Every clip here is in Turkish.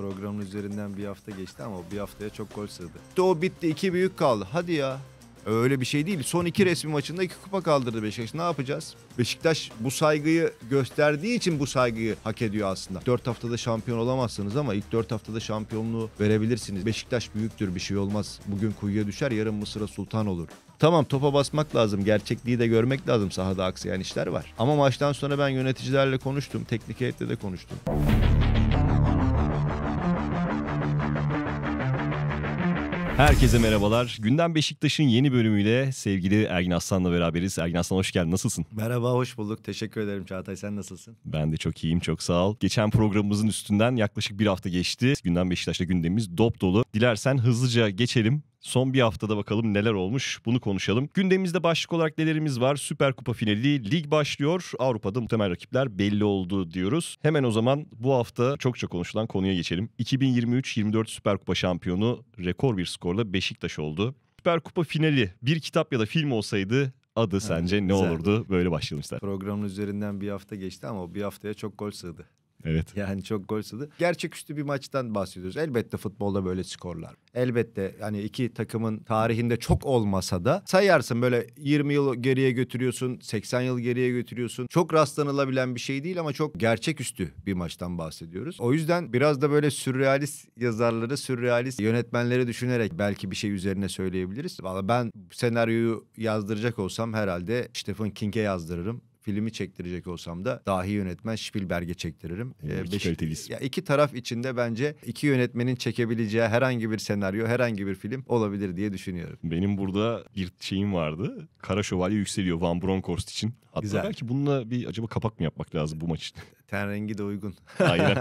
Programın üzerinden bir hafta geçti ama bir haftaya çok gol sığdı. Bitti o bitti iki büyük kaldı. Hadi ya. Öyle bir şey değil. Son iki resmi maçında iki kupa kaldırdı Beşiktaş. Ne yapacağız? Beşiktaş bu saygıyı gösterdiği için bu saygıyı hak ediyor aslında. Dört haftada şampiyon olamazsınız ama ilk dört haftada şampiyonluğu verebilirsiniz. Beşiktaş büyüktür bir şey olmaz. Bugün kuyuya düşer yarın Mısır'a sultan olur. Tamam topa basmak lazım. Gerçekliği de görmek lazım. Sahada aksayan işler var. Ama maçtan sonra ben yöneticilerle konuştum. Teknik heyetle de konuştum. Herkese merhabalar. Gündem Beşiktaş'ın yeni bölümüyle sevgili Ergin Aslan'la beraberiz. Ergin Aslan hoş geldin. Nasılsın? Merhaba, hoş bulduk. Teşekkür ederim Çağatay. Sen nasılsın? Ben de çok iyiyim. Çok sağ ol. Geçen programımızın üstünden yaklaşık bir hafta geçti. Gündem Beşiktaş'ta gündemimiz dop dolu. Dilersen hızlıca geçelim. Son bir haftada bakalım neler olmuş bunu konuşalım. Gündemimizde başlık olarak nelerimiz var? Süper Kupa finali, lig başlıyor. Avrupa'da muhtemel rakipler belli oldu diyoruz. Hemen o zaman bu hafta çokça konuşulan konuya geçelim. 2023-24 Süper Kupa şampiyonu rekor bir skorla Beşiktaş oldu. Süper Kupa finali bir kitap ya da film olsaydı adı sence evet, ne güzel. olurdu? Böyle başlayalım Programın üzerinden bir hafta geçti ama bir haftaya çok gol sığdı. Evet. Yani çok gol sadı. Gerçeküstü bir maçtan bahsediyoruz. Elbette futbolda böyle skorlar. Elbette hani iki takımın tarihinde çok olmasa da sayarsın böyle 20 yıl geriye götürüyorsun, 80 yıl geriye götürüyorsun. Çok rastlanılabilen bir şey değil ama çok gerçeküstü bir maçtan bahsediyoruz. O yüzden biraz da böyle sürrealist yazarları, sürrealist yönetmenleri düşünerek belki bir şey üzerine söyleyebiliriz. Valla ben senaryoyu yazdıracak olsam herhalde Stephen King'e yazdırırım filmi çektirecek olsam da dahi yönetmen Spielberg'e çektiririm. Hmm, e, ee, iki beş, Ya iki taraf içinde bence iki yönetmenin çekebileceği herhangi bir senaryo, herhangi bir film olabilir diye düşünüyorum. Benim burada bir şeyim vardı. Kara Şövalye yükseliyor Van Bronckhorst için. Hatta Güzel. belki bununla bir acaba kapak mı yapmak lazım bu maç için? Ten rengi de uygun. Aynen.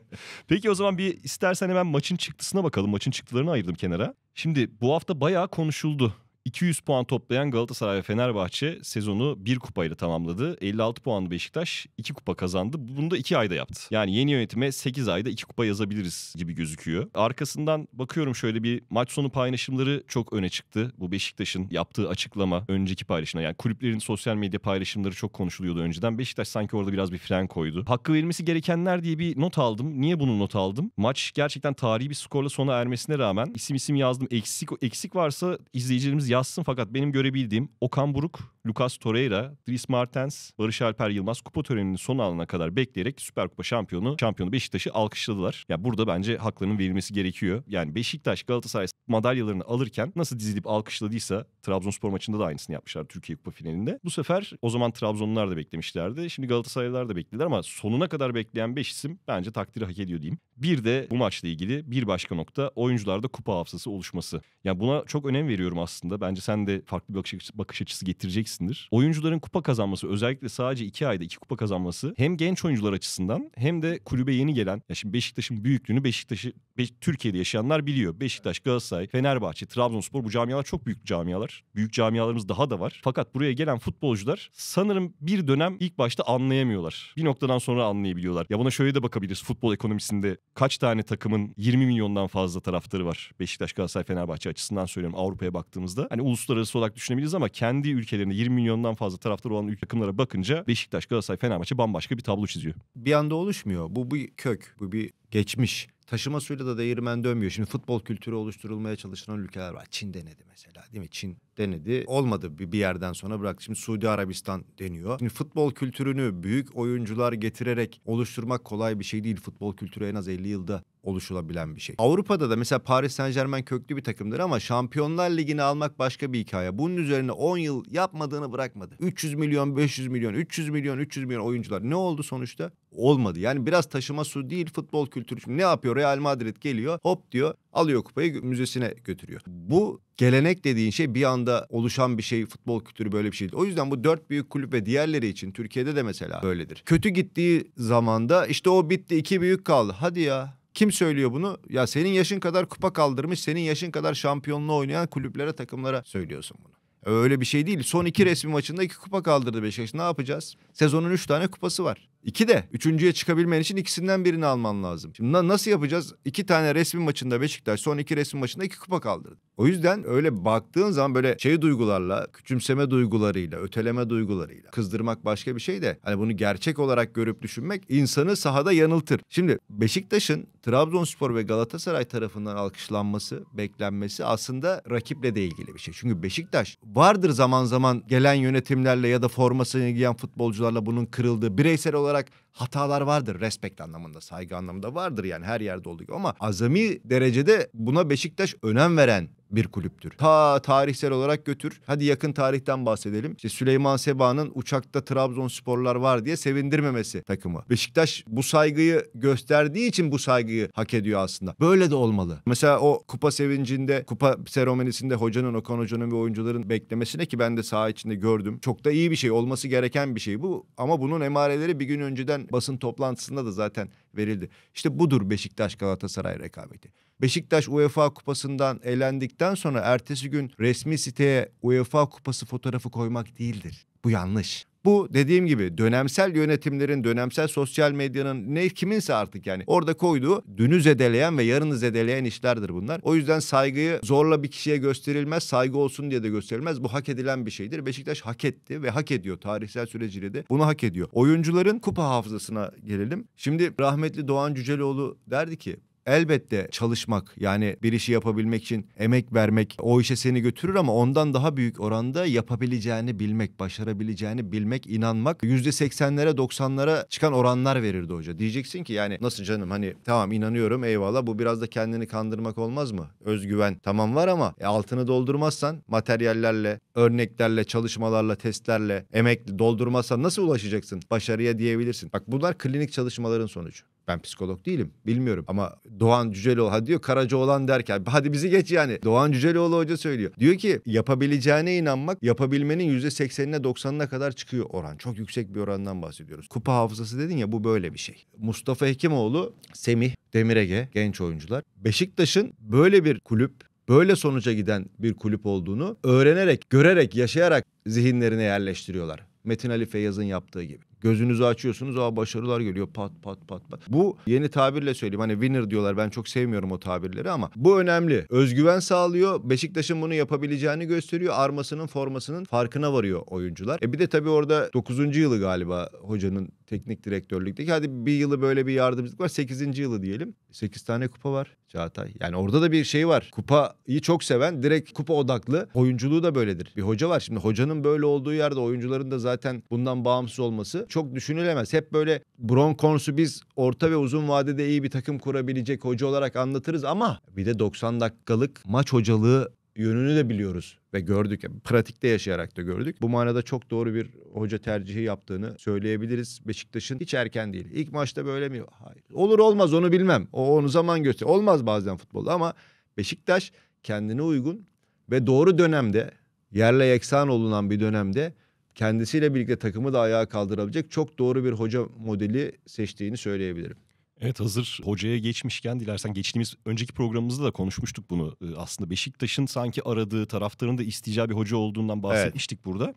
Peki o zaman bir istersen hemen maçın çıktısına bakalım. Maçın çıktılarını ayırdım kenara. Şimdi bu hafta bayağı konuşuldu 200 puan toplayan Galatasaray ve Fenerbahçe sezonu bir kupayla tamamladı. 56 puan Beşiktaş 2 kupa kazandı. Bunu da 2 ayda yaptı. Yani yeni yönetime 8 ayda 2 kupa yazabiliriz gibi gözüküyor. Arkasından bakıyorum şöyle bir maç sonu paylaşımları çok öne çıktı. Bu Beşiktaş'ın yaptığı açıklama önceki paylaşımda yani kulüplerin sosyal medya paylaşımları çok konuşuluyordu önceden. Beşiktaş sanki orada biraz bir fren koydu. Hakkı verilmesi gerekenler diye bir not aldım. Niye bunu not aldım? Maç gerçekten tarihi bir skorla sona ermesine rağmen isim isim yazdım. Eksik eksik varsa izleyicilerimiz yazsın fakat benim görebildiğim Okan Buruk Lucas Torreira, Dries Martens, Barış Alper Yılmaz kupa töreninin son anına kadar bekleyerek Süper Kupa şampiyonu, şampiyonu Beşiktaş'ı alkışladılar. Ya yani burada bence haklarının verilmesi gerekiyor. Yani Beşiktaş Galatasaray madalyalarını alırken nasıl dizilip alkışladıysa Trabzonspor maçında da aynısını yapmışlar Türkiye Kupa finalinde. Bu sefer o zaman Trabzonlular da beklemişlerdi. Şimdi Galatasaraylılar da beklediler ama sonuna kadar bekleyen 5 isim bence takdiri hak ediyor diyeyim. Bir de bu maçla ilgili bir başka nokta oyuncularda kupa hafızası oluşması. Yani buna çok önem veriyorum aslında. Bence sen de farklı bir bakış açısı getireceksin bilmişsindir. Oyuncuların kupa kazanması özellikle sadece 2 ayda 2 kupa kazanması hem genç oyuncular açısından hem de kulübe yeni gelen ya şimdi Beşiktaş'ın büyüklüğünü Beşiktaş'ı Beş, Türkiye'de yaşayanlar biliyor. Beşiktaş, Galatasaray, Fenerbahçe, Trabzonspor bu camialar çok büyük camialar. Büyük camialarımız daha da var. Fakat buraya gelen futbolcular sanırım bir dönem ilk başta anlayamıyorlar. Bir noktadan sonra anlayabiliyorlar. Ya buna şöyle de bakabiliriz. Futbol ekonomisinde kaç tane takımın 20 milyondan fazla taraftarı var? Beşiktaş, Galatasaray, Fenerbahçe açısından söylüyorum Avrupa'ya baktığımızda. Hani uluslararası olarak düşünebiliriz ama kendi ülkelerinde 20 milyondan fazla taraftar olan takımlara bakınca Beşiktaş, Galatasaray, Fenerbahçe bambaşka bir tablo çiziyor. Bir anda oluşmuyor. Bu bir kök, bu bir geçmiş. Taşıma suyla da değirmen dönmüyor. Şimdi futbol kültürü oluşturulmaya çalışılan ülkeler var. Çin denedi mesela değil mi? Çin denedi. Olmadı bir bir yerden sonra bıraktı. Şimdi Suudi Arabistan deniyor. Şimdi futbol kültürünü büyük oyuncular getirerek oluşturmak kolay bir şey değil. Futbol kültürü en az 50 yılda oluşulabilen bir şey. Avrupa'da da mesela Paris Saint Germain köklü bir takımdır ama Şampiyonlar Ligi'ni almak başka bir hikaye. Bunun üzerine 10 yıl yapmadığını bırakmadı. 300 milyon, 500 milyon, 300 milyon, 300 milyon oyuncular. Ne oldu sonuçta? Olmadı. Yani biraz taşıma su değil futbol kültürü. Şimdi ne yapıyor? Real Madrid geliyor hop diyor alıyor kupayı müzesine götürüyor. Bu gelenek dediğin şey bir anda anda oluşan bir şey futbol kültürü böyle bir şey O yüzden bu dört büyük kulüp ve diğerleri için Türkiye'de de mesela böyledir. Kötü gittiği zamanda işte o bitti iki büyük kaldı. Hadi ya kim söylüyor bunu? Ya senin yaşın kadar kupa kaldırmış, senin yaşın kadar şampiyonluğu oynayan kulüplere, takımlara söylüyorsun bunu. Öyle bir şey değil. Son iki resmi maçında iki kupa kaldırdı Beşiktaş. Ne yapacağız? Sezonun üç tane kupası var. İki de. Üçüncüye çıkabilmen için ikisinden birini alman lazım. Şimdi na nasıl yapacağız? İki tane resmi maçında Beşiktaş son iki resmi maçında iki kupa kaldırdı. O yüzden öyle baktığın zaman böyle şey duygularla, küçümseme duygularıyla, öteleme duygularıyla kızdırmak başka bir şey de hani bunu gerçek olarak görüp düşünmek insanı sahada yanıltır. Şimdi Beşiktaş'ın Trabzonspor ve Galatasaray tarafından alkışlanması, beklenmesi aslında rakiple de ilgili bir şey. Çünkü Beşiktaş vardır zaman zaman gelen yönetimlerle ya da formasını giyen futbolcularla bunun kırıldığı bireysel olarak Olarak hatalar vardır. respect anlamında, saygı anlamında vardır yani her yerde olduğu gibi. Ama azami derecede buna Beşiktaş önem veren bir kulüptür. Ta tarihsel olarak götür. Hadi yakın tarihten bahsedelim. İşte Süleyman Seba'nın uçakta Trabzonsporlar var diye sevindirmemesi takımı. Beşiktaş bu saygıyı gösterdiği için bu saygıyı hak ediyor aslında. Böyle de olmalı. Mesela o kupa sevincinde, kupa seremonisinde hocanın, Okan Hoca'nın ve oyuncuların beklemesine ki ben de saha içinde gördüm. Çok da iyi bir şey, olması gereken bir şey bu. Ama bunun emareleri bir gün önceden geçen basın toplantısında da zaten verildi. İşte budur Beşiktaş Galatasaray rekabeti. Beşiktaş UEFA Kupası'ndan elendikten sonra ertesi gün resmi siteye UEFA Kupası fotoğrafı koymak değildir. Bu yanlış. Bu dediğim gibi dönemsel yönetimlerin, dönemsel sosyal medyanın ne kiminse artık yani orada koyduğu dünü zedeleyen ve yarını zedeleyen işlerdir bunlar. O yüzden saygıyı zorla bir kişiye gösterilmez, saygı olsun diye de gösterilmez. Bu hak edilen bir şeydir. Beşiktaş hak etti ve hak ediyor. Tarihsel süreciyle de bunu hak ediyor. Oyuncuların kupa hafızasına gelelim. Şimdi rahmetli Doğan Cüceloğlu derdi ki elbette çalışmak yani bir işi yapabilmek için emek vermek o işe seni götürür ama ondan daha büyük oranda yapabileceğini bilmek, başarabileceğini bilmek, inanmak yüzde seksenlere doksanlara çıkan oranlar verirdi hoca. Diyeceksin ki yani nasıl canım hani tamam inanıyorum eyvallah bu biraz da kendini kandırmak olmaz mı? Özgüven tamam var ama e, altını doldurmazsan materyallerle, örneklerle, çalışmalarla, testlerle, emekli doldurmazsan nasıl ulaşacaksın? Başarıya diyebilirsin. Bak bunlar klinik çalışmaların sonucu. Ben psikolog değilim. Bilmiyorum. Ama Doğan Cüceloğlu hadi diyor Karaca olan derken hadi bizi geç yani. Doğan Cüceloğlu hoca söylüyor. Diyor ki yapabileceğine inanmak yapabilmenin %80'ine 90'ına kadar çıkıyor oran. Çok yüksek bir orandan bahsediyoruz. Kupa hafızası dedin ya bu böyle bir şey. Mustafa Hekimoğlu, Semih, Demirege genç oyuncular. Beşiktaş'ın böyle bir kulüp böyle sonuca giden bir kulüp olduğunu öğrenerek, görerek, yaşayarak zihinlerine yerleştiriyorlar. Metin Ali Feyyaz'ın yaptığı gibi. Gözünüzü açıyorsunuz o başarılar geliyor pat pat pat pat. Bu yeni tabirle söyleyeyim hani winner diyorlar ben çok sevmiyorum o tabirleri ama bu önemli. Özgüven sağlıyor Beşiktaş'ın bunu yapabileceğini gösteriyor armasının formasının farkına varıyor oyuncular. E bir de tabii orada 9. yılı galiba hocanın teknik direktörlükteki hadi bir yılı böyle bir yardımcılık var 8. yılı diyelim. 8 tane kupa var Çağatay. Yani orada da bir şey var. Kupayı çok seven direkt kupa odaklı oyunculuğu da böyledir. Bir hoca var. Şimdi hocanın böyle olduğu yerde oyuncuların da zaten bundan bağımsız olması çok düşünülemez. Hep böyle bron Bronkorn'su biz orta ve uzun vadede iyi bir takım kurabilecek hoca olarak anlatırız ama bir de 90 dakikalık maç hocalığı yönünü de biliyoruz ve gördük. Pratikte yaşayarak da gördük. Bu manada çok doğru bir hoca tercihi yaptığını söyleyebiliriz. Beşiktaş'ın hiç erken değil. İlk maçta böyle mi? Hayır. Olur olmaz onu bilmem. O onu zaman götür. Olmaz bazen futbolda ama Beşiktaş kendine uygun ve doğru dönemde yerle yeksan olunan bir dönemde kendisiyle birlikte takımı da ayağa kaldırabilecek çok doğru bir hoca modeli seçtiğini söyleyebilirim. Evet hazır hocaya geçmişken dilersen geçtiğimiz önceki programımızda da konuşmuştuk bunu. Ee, aslında Beşiktaş'ın sanki aradığı taraftarın da isteyeceği bir hoca olduğundan bahsetmiştik evet. burada.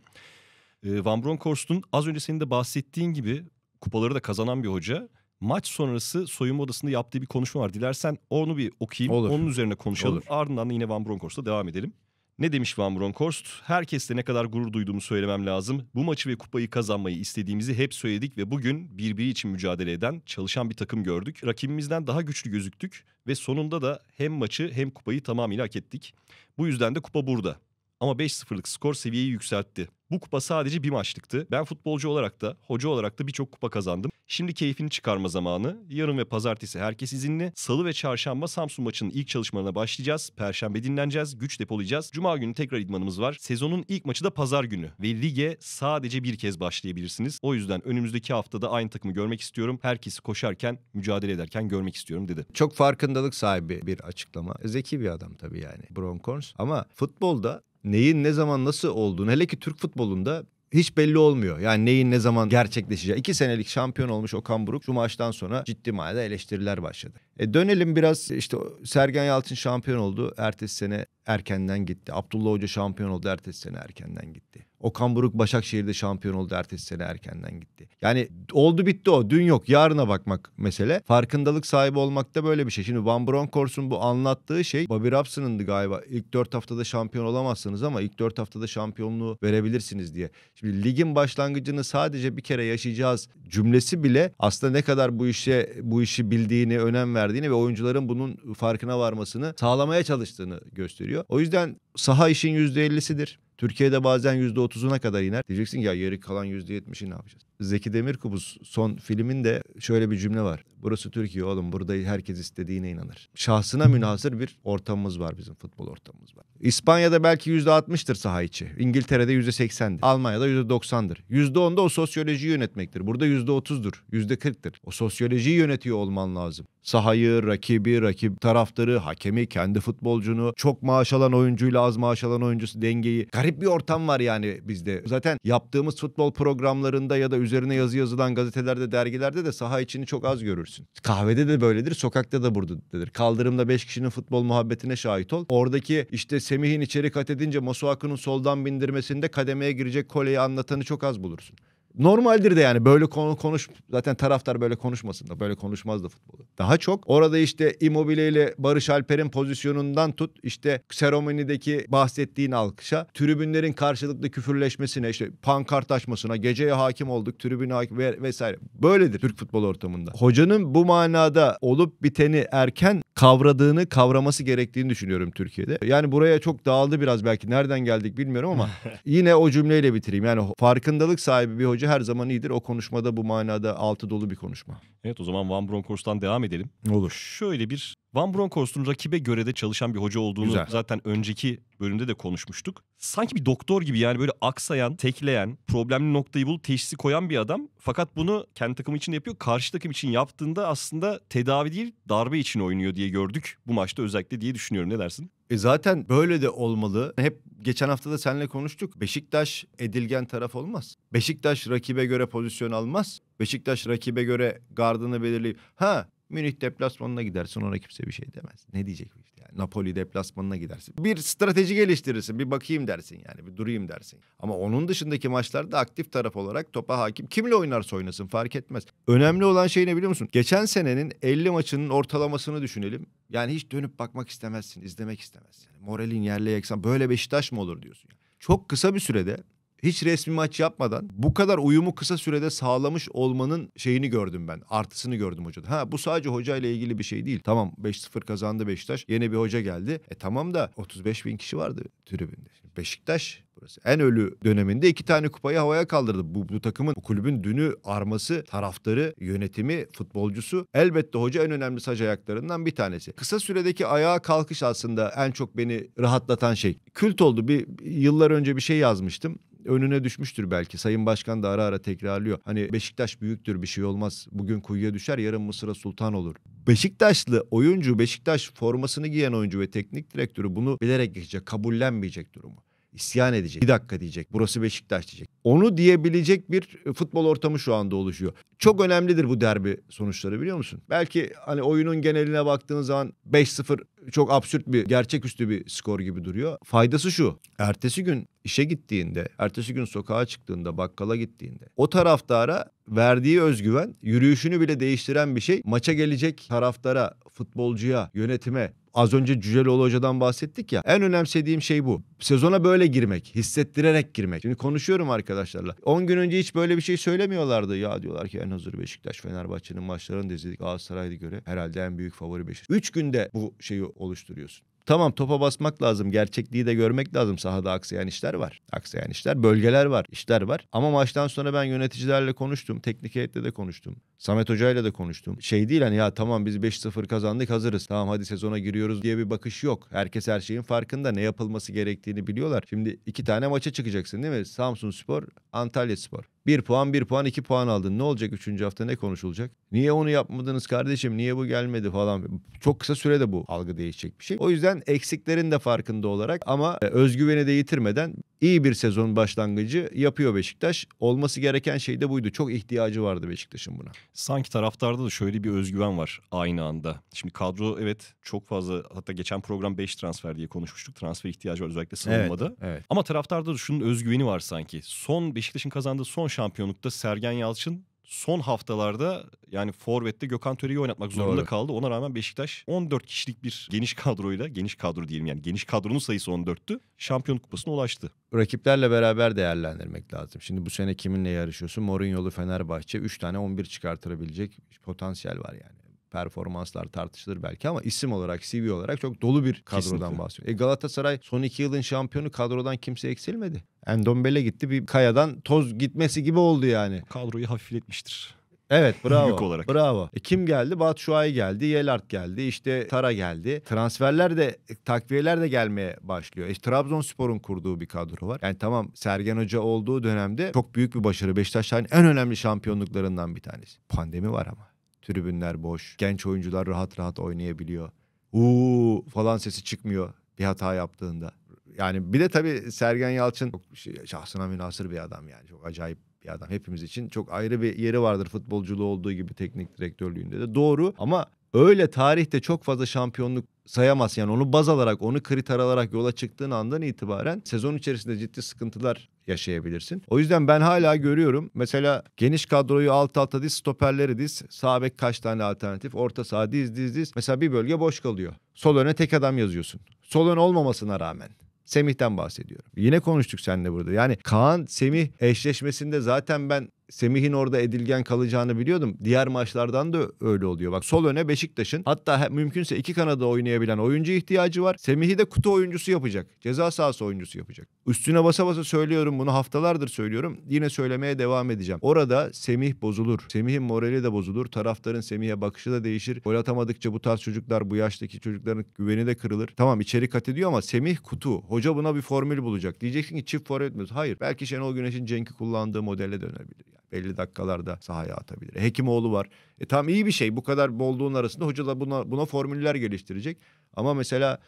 Ee, Van Bronckhorst'un az önce senin de bahsettiğin gibi kupaları da kazanan bir hoca. Maç sonrası soyunma odasında yaptığı bir konuşma var. Dilersen onu bir okuyayım. Olur. Onun üzerine konuşalım. Olur. Ardından yine Van Bronckhorst'la devam edelim. Ne demiş Van Bronckhorst? Herkesle ne kadar gurur duyduğumu söylemem lazım. Bu maçı ve kupayı kazanmayı istediğimizi hep söyledik ve bugün birbiri için mücadele eden, çalışan bir takım gördük. Rakibimizden daha güçlü gözüktük ve sonunda da hem maçı hem kupayı tamamıyla hak ettik. Bu yüzden de kupa burada. Ama 5-0'lık skor seviyeyi yükseltti. Bu kupa sadece bir maçlıktı. Ben futbolcu olarak da, hoca olarak da birçok kupa kazandım. Şimdi keyfini çıkarma zamanı. Yarın ve pazartesi herkes izinli. Salı ve çarşamba Samsun maçının ilk çalışmalarına başlayacağız. Perşembe dinleneceğiz, güç depolayacağız. Cuma günü tekrar idmanımız var. Sezonun ilk maçı da pazar günü ve lige sadece bir kez başlayabilirsiniz. O yüzden önümüzdeki haftada aynı takımı görmek istiyorum. Herkesi koşarken, mücadele ederken görmek istiyorum dedi. Çok farkındalık sahibi bir açıklama. Zeki bir adam tabii yani Bronkhorst ama futbolda neyin ne zaman nasıl olduğunu hele ki Türk futbolunda hiç belli olmuyor. Yani neyin ne zaman gerçekleşeceği. İki senelik şampiyon olmuş Okan Buruk şu maçtan sonra ciddi manada eleştiriler başladı. E dönelim biraz işte Sergen Yalçın şampiyon oldu. Ertesi sene erkenden gitti. Abdullah Hoca şampiyon oldu. Ertesi sene erkenden gitti. Okan Buruk Başakşehir'de şampiyon oldu ertesi sene erkenden gitti. Yani oldu bitti o. Dün yok yarına bakmak mesele. Farkındalık sahibi olmak da böyle bir şey. Şimdi Van Bronckhorst'un bu anlattığı şey Bobby Robson'ındı galiba. İlk 4 haftada şampiyon olamazsınız ama ilk 4 haftada şampiyonluğu verebilirsiniz diye. Şimdi ligin başlangıcını sadece bir kere yaşayacağız cümlesi bile aslında ne kadar bu işe bu işi bildiğini, önem verdiğini ve oyuncuların bunun farkına varmasını sağlamaya çalıştığını gösteriyor. O yüzden saha işin %50'sidir. Türkiye'de bazen %30'una kadar iner. Diyeceksin ki ya yarı kalan %70'i ne yapacağız? Zeki Demirkubuz son filminde şöyle bir cümle var. Burası Türkiye oğlum. Burada herkes istediğine inanır. Şahsına münhasır bir ortamımız var bizim futbol ortamımız var. İspanya'da belki %60'tır saha içi. İngiltere'de %80'dir. Almanya'da %90'dır. %10'da o sosyolojiyi yönetmektir. Burada %30'dur. %40'tır. O sosyolojiyi yönetiyor olman lazım. Sahayı, rakibi, rakip taraftarı, hakemi, kendi futbolcunu, çok maaş alan oyuncuyla az maaş alan oyuncusu dengeyi. Garip bir ortam var yani bizde. Zaten yaptığımız futbol programlarında ya da üzerine yazı yazılan gazetelerde, dergilerde de saha içini çok az görürüz görürsün. Kahvede de böyledir, sokakta da buradadır. Kaldırımda 5 kişinin futbol muhabbetine şahit ol. Oradaki işte Semih'in içeri kat edince Masuaku'nun soldan bindirmesinde kademeye girecek koleyi anlatanı çok az bulursun. Normaldir de yani böyle konu konuş zaten taraftar böyle konuşmasın da böyle konuşmaz da futbolu. Daha çok orada işte Immobile ile Barış Alper'in pozisyonundan tut işte seremonideki bahsettiğin alkışa tribünlerin karşılıklı küfürleşmesine işte pankart açmasına geceye hakim olduk tribüne hakim vesaire. Böyledir Türk futbol ortamında. Hocanın bu manada olup biteni erken kavradığını kavraması gerektiğini düşünüyorum Türkiye'de. Yani buraya çok dağıldı biraz belki nereden geldik bilmiyorum ama yine o cümleyle bitireyim. Yani farkındalık sahibi bir hoca hoca her zaman iyidir. O konuşmada bu manada altı dolu bir konuşma. Evet o zaman Van Bronckhorst'tan devam edelim. Olur. Şöyle bir Van Bronckhorst'un rakibe göre de çalışan bir hoca olduğunu Güzel. zaten önceki bölümde de konuşmuştuk. Sanki bir doktor gibi yani böyle aksayan, tekleyen, problemli noktayı bul, teşhisi koyan bir adam. Fakat bunu kendi takım için yapıyor. Karşı takım için yaptığında aslında tedavi değil darbe için oynuyor diye gördük bu maçta özellikle diye düşünüyorum. Ne dersin? E zaten böyle de olmalı. Hep geçen hafta da seninle konuştuk. Beşiktaş edilgen taraf olmaz. Beşiktaş rakibe göre pozisyon almaz. Beşiktaş rakibe göre gardını belirleyip ha Münih deplasmanına gidersin ona kimse bir şey demez. Ne diyecek işte yani Napoli deplasmanına gidersin. Bir strateji geliştirirsin bir bakayım dersin yani bir durayım dersin. Ama onun dışındaki maçlarda aktif taraf olarak topa hakim kimle oynarsa oynasın fark etmez. Önemli olan şey ne biliyor musun? Geçen senenin 50 maçının ortalamasını düşünelim. Yani hiç dönüp bakmak istemezsin izlemek istemezsin. Yani moralin yerle yeksan böyle Beşiktaş mı olur diyorsun. Yani. Çok kısa bir sürede hiç resmi maç yapmadan bu kadar uyumu kısa sürede sağlamış olmanın şeyini gördüm ben. Artısını gördüm hocada. Ha bu sadece hoca ile ilgili bir şey değil. Tamam 5-0 kazandı Beşiktaş. Yeni bir hoca geldi. E tamam da 35 bin kişi vardı tribünde. Beşiktaş burası. En ölü döneminde iki tane kupayı havaya kaldırdı. Bu, bu takımın bu kulübün dünü arması, taraftarı, yönetimi, futbolcusu elbette hoca en önemli saç ayaklarından bir tanesi. Kısa süredeki ayağa kalkış aslında en çok beni rahatlatan şey. Kült oldu. Bir yıllar önce bir şey yazmıştım önüne düşmüştür belki. Sayın Başkan da ara ara tekrarlıyor. Hani Beşiktaş büyüktür bir şey olmaz. Bugün kuyuya düşer yarın Mısır'a sultan olur. Beşiktaşlı oyuncu, Beşiktaş formasını giyen oyuncu ve teknik direktörü bunu bilerek geçecek, kabullenmeyecek durumu isyan edecek. Bir dakika diyecek. Burası Beşiktaş diyecek. Onu diyebilecek bir futbol ortamı şu anda oluşuyor çok önemlidir bu derbi sonuçları biliyor musun? Belki hani oyunun geneline baktığın zaman 5-0 çok absürt bir gerçeküstü bir skor gibi duruyor. Faydası şu. Ertesi gün işe gittiğinde, ertesi gün sokağa çıktığında, bakkala gittiğinde o taraftara verdiği özgüven yürüyüşünü bile değiştiren bir şey. Maça gelecek taraftara, futbolcuya, yönetime az önce Cüceloğlu Hoca'dan bahsettik ya. En önemsediğim şey bu. Sezona böyle girmek, hissettirerek girmek. Şimdi konuşuyorum arkadaşlarla. 10 gün önce hiç böyle bir şey söylemiyorlardı. Ya diyorlar ki e, Hazır Beşiktaş, Fenerbahçe'nin maçlarını da izledik. Galatasaray'a göre herhalde en büyük favori Beşiktaş. Üç günde bu şeyi oluşturuyorsun. Tamam topa basmak lazım. Gerçekliği de görmek lazım. Sahada aksayan işler var. Aksayan işler, bölgeler var, işler var. Ama maçtan sonra ben yöneticilerle konuştum. Teknik heyetle de konuştum. Samet Hoca ile de konuştum. Şey değil hani ya tamam biz 5-0 kazandık hazırız. Tamam hadi sezona giriyoruz diye bir bakış yok. Herkes her şeyin farkında. Ne yapılması gerektiğini biliyorlar. Şimdi iki tane maça çıkacaksın değil mi? Samsun Spor, Antalya Spor. Bir puan, bir puan, iki puan aldın. Ne olacak üçüncü hafta ne konuşulacak? Niye onu yapmadınız kardeşim? Niye bu gelmedi falan? Çok kısa sürede bu algı değişecek bir şey. O yüzden eksiklerin de farkında olarak ama e, özgüveni de yitirmeden iyi bir sezon başlangıcı yapıyor Beşiktaş. Olması gereken şey de buydu. Çok ihtiyacı vardı Beşiktaş'ın buna. Sanki taraftarda da şöyle bir özgüven var aynı anda. Şimdi kadro evet çok fazla hatta geçen program 5 transfer diye konuşmuştuk. Transfer ihtiyacı var özellikle savunmada. Evet, evet. Ama taraftarda da şunun özgüveni var sanki. Son Beşiktaş'ın kazandığı son şampiyonlukta Sergen Yalçın son haftalarda yani Forvet'te Gökhan Töre'yi oynatmak zorunda Doğru. kaldı. Ona rağmen Beşiktaş 14 kişilik bir geniş kadroyla, geniş kadro diyelim yani geniş kadronun sayısı 14'tü. Şampiyon kupasına ulaştı. Rakiplerle beraber değerlendirmek lazım. Şimdi bu sene kiminle yarışıyorsun? Mourinho'lu Fenerbahçe 3 tane 11 çıkartırabilecek potansiyel var yani performanslar tartışılır belki ama isim olarak, CV olarak çok dolu bir kadrodan Kesinlikle. bahsediyor. E Galatasaray son iki yılın şampiyonu kadrodan kimse eksilmedi. Endombele gitti bir kayadan toz gitmesi gibi oldu yani. Kadroyu hafifletmiştir. Evet bravo. Yük olarak. Bravo. E, kim geldi? Batu Şuay geldi. Yelart geldi. işte Tara geldi. Transferler de e, takviyeler de gelmeye başlıyor. E, Trabzonspor'un kurduğu bir kadro var. Yani tamam Sergen Hoca olduğu dönemde çok büyük bir başarı. Beşiktaş'ın en önemli şampiyonluklarından bir tanesi. Pandemi var ama. Tribünler boş. Genç oyuncular rahat rahat oynayabiliyor. Uuu falan sesi çıkmıyor bir hata yaptığında. Yani bir de tabii Sergen Yalçın çok şey, şahsına münasır bir adam yani. Çok acayip bir adam hepimiz için. Çok ayrı bir yeri vardır futbolculuğu olduğu gibi teknik direktörlüğünde de. Doğru ama öyle tarihte çok fazla şampiyonluk sayamaz. Yani onu baz alarak, onu kriter alarak yola çıktığın andan itibaren sezon içerisinde ciddi sıkıntılar yaşayabilirsin. O yüzden ben hala görüyorum. Mesela geniş kadroyu alt alta diz, stoperleri diz, sağ bek kaç tane alternatif, orta saha diz diz diz. Mesela bir bölge boş kalıyor. Sol öne tek adam yazıyorsun. Sol ön olmamasına rağmen. Semih'ten bahsediyorum. Yine konuştuk seninle burada. Yani Kaan Semih eşleşmesinde zaten ben Semih'in orada edilgen kalacağını biliyordum. Diğer maçlardan da öyle oluyor. Bak sol öne Beşiktaş'ın hatta mümkünse iki kanada oynayabilen oyuncu ihtiyacı var. Semih'i de kutu oyuncusu yapacak. Ceza sahası oyuncusu yapacak. Üstüne basa basa söylüyorum bunu haftalardır söylüyorum. Yine söylemeye devam edeceğim. Orada Semih bozulur. Semih'in morali de bozulur. Taraftarın Semih'e bakışı da değişir. Gol atamadıkça bu tarz çocuklar bu yaştaki çocukların güveni de kırılır. Tamam içeri kat ediyor ama Semih kutu. Hoca buna bir formül bulacak. Diyeceksin ki çift forvet mi? Hayır. Belki Şenol Güneş'in Cenk'i kullandığı modele dönebilir yani. 50 dakikalarda sahaya atabilir. Hekimoğlu var. E tam iyi bir şey. Bu kadar bolluğun arasında hoca da buna, buna formüller geliştirecek. Ama mesela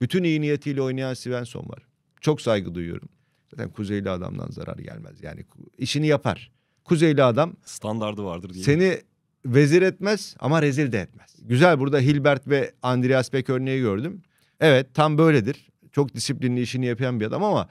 bütün iyi niyetiyle oynayan Svensson var. Çok saygı duyuyorum. Zaten Kuzeyli adamdan zarar gelmez. Yani işini yapar. Kuzeyli adam standardı vardır diye. Seni vezir etmez ama rezil de etmez. Güzel burada Hilbert ve Andreas Beck örneği gördüm. Evet tam böyledir. Çok disiplinli işini yapan bir adam ama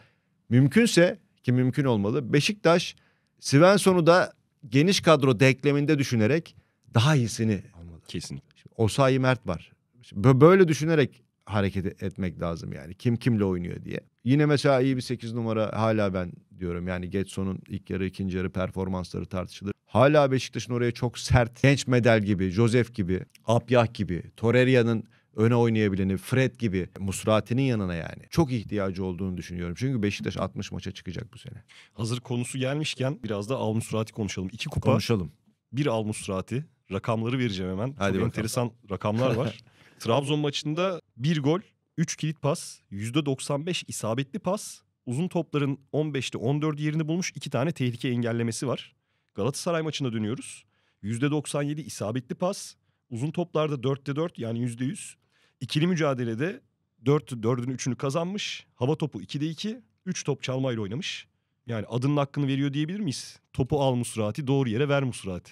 mümkünse ki mümkün olmalı. Beşiktaş Svensson'u da geniş kadro denkleminde düşünerek daha iyisini almalı. Kesin. Osayi Mert var. Böyle düşünerek hareket e-, etmek lazım yani. Kim kimle oynuyor diye. Yine mesela iyi bir 8 numara hala ben diyorum. Yani Getson'un ilk yarı ikinci yarı performansları tartışılır. Hala Beşiktaş'ın oraya çok sert genç medal gibi, Josef gibi, Apyah gibi, Torreira'nın öne oynayabileni Fred gibi Musrati'nin yanına yani çok ihtiyacı olduğunu düşünüyorum. Çünkü Beşiktaş 60 maça çıkacak bu sene. Hazır konusu gelmişken biraz da Al Musrati konuşalım. İki kupa. Konuşalım. Bir Al Musrati. Rakamları vereceğim hemen. Hadi çok enteresan rakamlar var. Trabzon maçında bir gol, 3 kilit pas, %95 isabetli pas, uzun topların 15'te 14 yerini bulmuş, 2 tane tehlike engellemesi var. Galatasaray maçına dönüyoruz. %97 isabetli pas, uzun toplarda 4'te 4 yani %100, İkili mücadelede 4 4'ün 3'ünü kazanmış. Hava topu 2'de 2, 3 top çalmayla oynamış. Yani adının hakkını veriyor diyebilir miyiz? Topu al Musrati, doğru yere ver Musrati.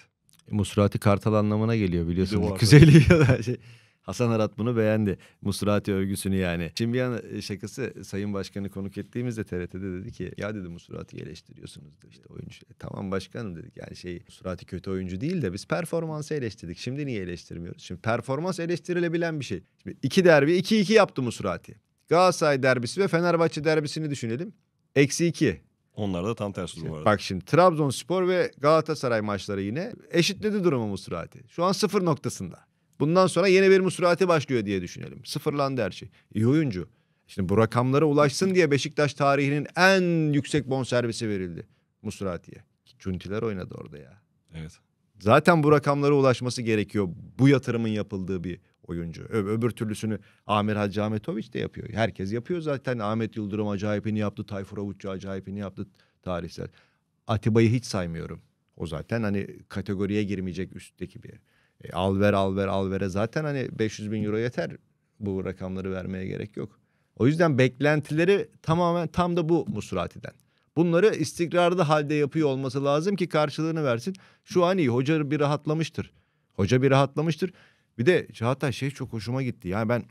Musrati Kartal anlamına geliyor biliyorsun. Kuzeyli şey. Hasan Arat bunu beğendi. Musurati övgüsünü yani. Şimdi bir yana e, şakası e, Sayın Başkan'ı konuk ettiğimizde TRT'de dedi ki ya dedi Musurati'yi eleştiriyorsunuz dedi. işte oyuncu. E, tamam başkanım dedik yani şey Musurati kötü oyuncu değil de biz performansı eleştirdik. Şimdi niye eleştirmiyoruz? Şimdi performans eleştirilebilen bir şey. Şimdi iki derbi iki iki yaptı Musurati. Galatasaray derbisi ve Fenerbahçe derbisini düşünelim. Eksi iki. Onlar da tam tersi durum Bak şimdi Trabzonspor ve Galatasaray maçları yine eşitledi durumu Musurati. Şu an sıfır noktasında. Bundan sonra yeni bir musurati başlıyor diye düşünelim. Sıfırlandı her şey. İyi oyuncu. Şimdi bu rakamlara ulaşsın diye Beşiktaş tarihinin en yüksek bonservisi verildi Musrati'ye. Cuntiler oynadı orada ya. Evet. Zaten bu rakamlara ulaşması gerekiyor. Bu yatırımın yapıldığı bir oyuncu. Ö- öbür türlüsünü Amir Hacı Ahmetoviç de yapıyor. Herkes yapıyor zaten. Ahmet Yıldırım acayipini yaptı. Tayfur Avutçu acayipini yaptı tarihsel. Atiba'yı hiç saymıyorum. O zaten hani kategoriye girmeyecek üstteki bir yer. E, al ver al ver al vere zaten hani 500 bin euro yeter bu rakamları vermeye gerek yok. O yüzden beklentileri tamamen tam da bu Musrati'den. Bunları istikrarlı halde yapıyor olması lazım ki karşılığını versin. Şu an iyi hoca bir rahatlamıştır. Hoca bir rahatlamıştır. Bir de hatta şey çok hoşuma gitti. Yani ben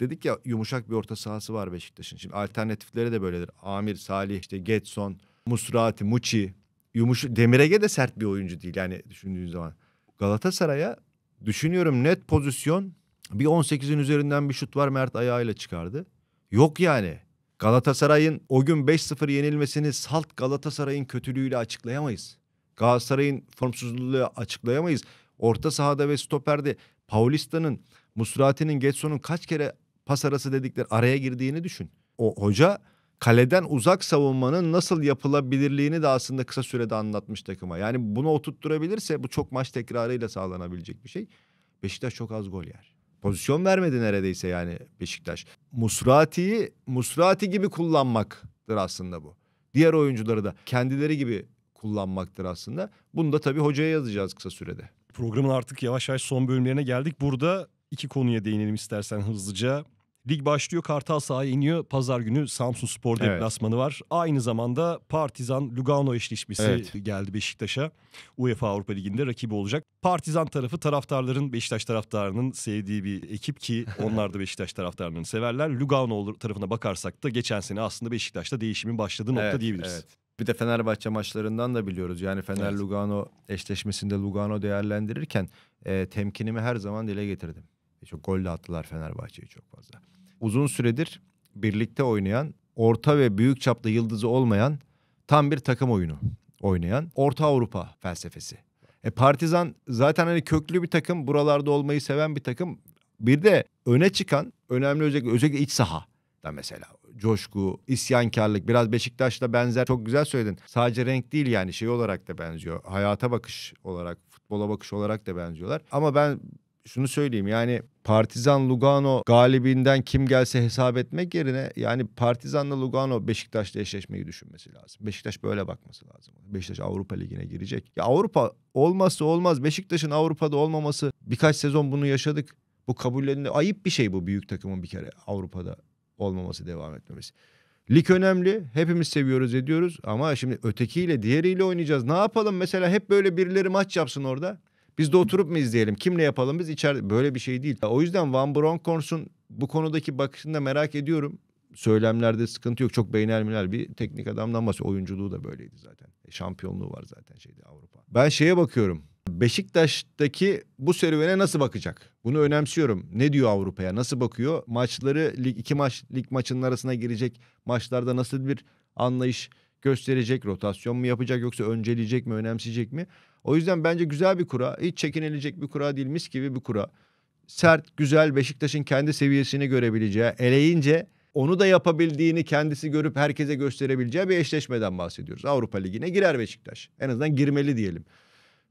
dedik ya yumuşak bir orta sahası var Beşiktaş'ın. Şimdi alternatifleri de böyledir. Amir, Salih, işte Getson, Musrati, Muçi. Yumuş Demirege de sert bir oyuncu değil yani düşündüğün zaman. Galatasaray'a düşünüyorum net pozisyon bir 18'in üzerinden bir şut var Mert ayağıyla çıkardı. Yok yani. Galatasaray'ın o gün 5-0 yenilmesini salt Galatasaray'ın kötülüğüyle açıklayamayız. Galatasaray'ın formsuzluğuyla açıklayamayız. Orta sahada ve stoperde Paulista'nın, Musrati'nin, Getson'un kaç kere pas arası dedikleri araya girdiğini düşün. O hoca kaleden uzak savunmanın nasıl yapılabilirliğini de aslında kısa sürede anlatmış takıma. Yani bunu oturtturabilirse bu çok maç tekrarıyla sağlanabilecek bir şey. Beşiktaş çok az gol yer. Pozisyon vermedi neredeyse yani Beşiktaş. Musrati'yi Musrati gibi kullanmaktır aslında bu. Diğer oyuncuları da kendileri gibi kullanmaktır aslında. Bunu da tabii hocaya yazacağız kısa sürede. Programın artık yavaş yavaş son bölümlerine geldik. Burada iki konuya değinelim istersen hızlıca. Lig başlıyor Kartal sahaya iniyor. Pazar günü Samsun Spor evet. var. Aynı zamanda Partizan Lugano eşleşmesi evet. geldi Beşiktaş'a. UEFA Avrupa Ligi'nde rakibi olacak. Partizan tarafı taraftarların Beşiktaş taraftarının sevdiği bir ekip ki onlar da Beşiktaş taraftarlarını severler. Lugano tarafına bakarsak da geçen sene aslında Beşiktaş'ta değişimin başladığı nokta evet, diyebiliriz. Evet. Bir de Fenerbahçe maçlarından da biliyoruz. Yani Fener evet. Lugano eşleşmesinde Lugano değerlendirirken e, temkinimi her zaman dile getirdim. Çok gol de attılar Fenerbahçe'ye çok fazla uzun süredir birlikte oynayan, orta ve büyük çapta yıldızı olmayan tam bir takım oyunu oynayan Orta Avrupa felsefesi. E Partizan zaten hani köklü bir takım, buralarda olmayı seven bir takım. Bir de öne çıkan önemli özellikle, özellikle iç saha da mesela coşku, isyankarlık biraz Beşiktaş'la benzer çok güzel söyledin. Sadece renk değil yani şey olarak da benziyor. Hayata bakış olarak, futbola bakış olarak da benziyorlar. Ama ben şunu söyleyeyim yani Partizan Lugano galibinden kim gelse hesap etmek yerine yani Partizan'la Lugano Beşiktaş'la eşleşmeyi düşünmesi lazım. Beşiktaş böyle bakması lazım. Beşiktaş Avrupa Ligi'ne girecek. Ya Avrupa olmazsa olmaz. Beşiktaş'ın Avrupa'da olmaması birkaç sezon bunu yaşadık. Bu kabullerinde Ayıp bir şey bu büyük takımın bir kere Avrupa'da olmaması devam etmemesi. Lig önemli. Hepimiz seviyoruz ediyoruz ama şimdi ötekiyle diğeriyle oynayacağız. Ne yapalım mesela hep böyle birileri maç yapsın orada. Biz de oturup mu izleyelim? Kimle yapalım biz içeride? Böyle bir şey değil. O yüzden Van Bronckhorst'un bu konudaki bakışını da merak ediyorum. Söylemlerde sıkıntı yok. Çok beynelmiler bir teknik adamdan bahsediyor. Oyunculuğu da böyleydi zaten. E, şampiyonluğu var zaten şeyde Avrupa. Ben şeye bakıyorum. Beşiktaş'taki bu serüvene nasıl bakacak? Bunu önemsiyorum. Ne diyor Avrupa'ya? Nasıl bakıyor? Maçları iki maç lig maçının arasına girecek maçlarda nasıl bir anlayış gösterecek? Rotasyon mu yapacak yoksa önceleyecek mi, önemseyecek mi? O yüzden bence güzel bir kura. Hiç çekinilecek bir kura değil. Mis gibi bir kura. Sert, güzel Beşiktaş'ın kendi seviyesini görebileceği, eleyince onu da yapabildiğini kendisi görüp herkese gösterebileceği bir eşleşmeden bahsediyoruz. Avrupa Ligi'ne girer Beşiktaş. En azından girmeli diyelim.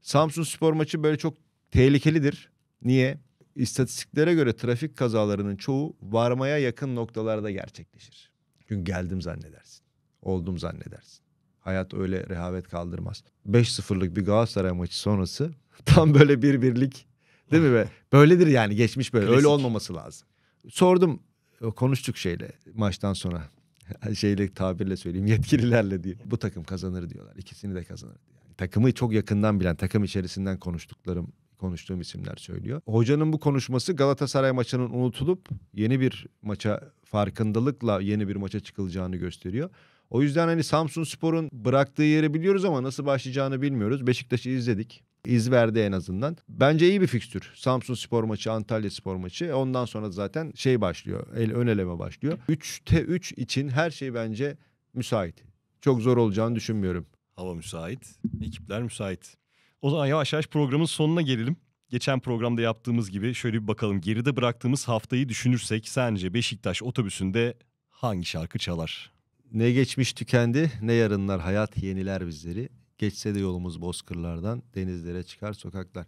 Samsun Spor maçı böyle çok tehlikelidir. Niye? İstatistiklere göre trafik kazalarının çoğu varmaya yakın noktalarda gerçekleşir. Çünkü geldim zannedersin. Oldum zannedersin. Hayat öyle rehavet kaldırmaz. 5-0'lık bir Galatasaray maçı sonrası tam böyle bir birlik değil mi? Be? Böyledir yani geçmiş böyle. Klasik. Öyle olmaması lazım. Sordum e, konuştuk şeyle maçtan sonra şeyle tabirle söyleyeyim yetkililerle diye. Bu takım kazanır diyorlar. İkisini de kazanır. Yani takımı çok yakından bilen, takım içerisinden konuştuklarım, konuştuğum isimler söylüyor. Hocanın bu konuşması Galatasaray maçının unutulup yeni bir maça farkındalıkla yeni bir maça çıkılacağını gösteriyor. O yüzden hani Samsun Spor'un bıraktığı yeri biliyoruz ama nasıl başlayacağını bilmiyoruz. Beşiktaş'ı izledik. İz verdi en azından. Bence iyi bir fikstür. Samsun Spor maçı, Antalya Spor maçı. Ondan sonra zaten şey başlıyor. El ön eleme başlıyor. 3'te 3 için her şey bence müsait. Çok zor olacağını düşünmüyorum. Hava müsait, ekipler müsait. O zaman yavaş yavaş programın sonuna gelelim. Geçen programda yaptığımız gibi şöyle bir bakalım. Geride bıraktığımız haftayı düşünürsek sence Beşiktaş otobüsünde hangi şarkı çalar? Ne geçmiş tükendi ne yarınlar hayat yeniler bizleri. Geçse de yolumuz bozkırlardan denizlere çıkar sokaklar.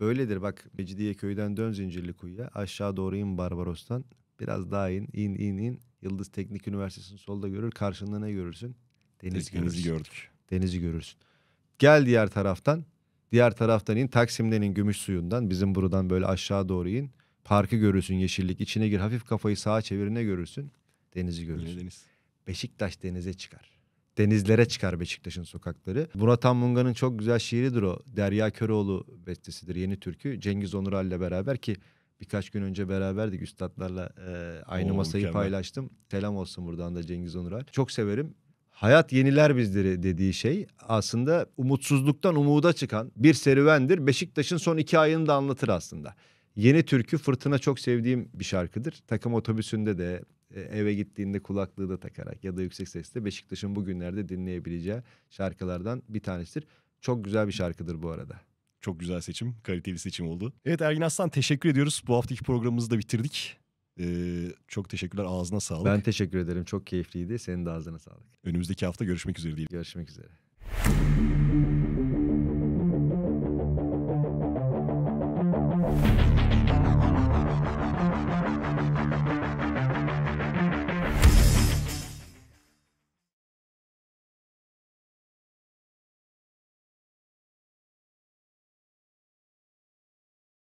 Böyledir bak Mecidiye köyden dön zincirli kuyuya aşağı doğru in Barbaros'tan biraz daha in in in in Yıldız Teknik Üniversitesi'nin solda görür karşında ne görürsün? Deniz Denizi görürsün. gördük. Denizi görürsün. Gel diğer taraftan diğer taraftan in Taksim'den in Gümüş Suyu'ndan bizim buradan böyle aşağı doğru in parkı görürsün yeşillik içine gir hafif kafayı sağa çevirine görürsün? Denizi görürsün. Yine deniz. Beşiktaş denize çıkar. Denizlere çıkar Beşiktaş'ın sokakları. Murat Anmunga'nın çok güzel şiiridir o. Derya Köroğlu bestesidir yeni türkü. Cengiz Onural ile beraber ki birkaç gün önce beraberdik üstadlarla e, aynı Oo, masayı mükemmel. paylaştım. Selam olsun buradan da Cengiz Onural. Çok severim. Hayat yeniler bizleri dediği şey aslında umutsuzluktan umuda çıkan bir serüvendir. Beşiktaş'ın son iki ayını da anlatır aslında. Yeni türkü Fırtına çok sevdiğim bir şarkıdır. Takım otobüsünde de e, eve gittiğinde kulaklığı da takarak ya da yüksek sesle Beşiktaş'ın bugünlerde dinleyebileceği şarkılardan bir tanesidir. Çok güzel bir şarkıdır bu arada. Çok güzel seçim, kaliteli seçim oldu. Evet Ergin Aslan teşekkür ediyoruz. Bu haftaki programımızı da bitirdik. Ee, çok teşekkürler ağzına sağlık. Ben teşekkür ederim. Çok keyifliydi. Senin de ağzına sağlık. Önümüzdeki hafta görüşmek üzere diyelim. Görüşmek üzere.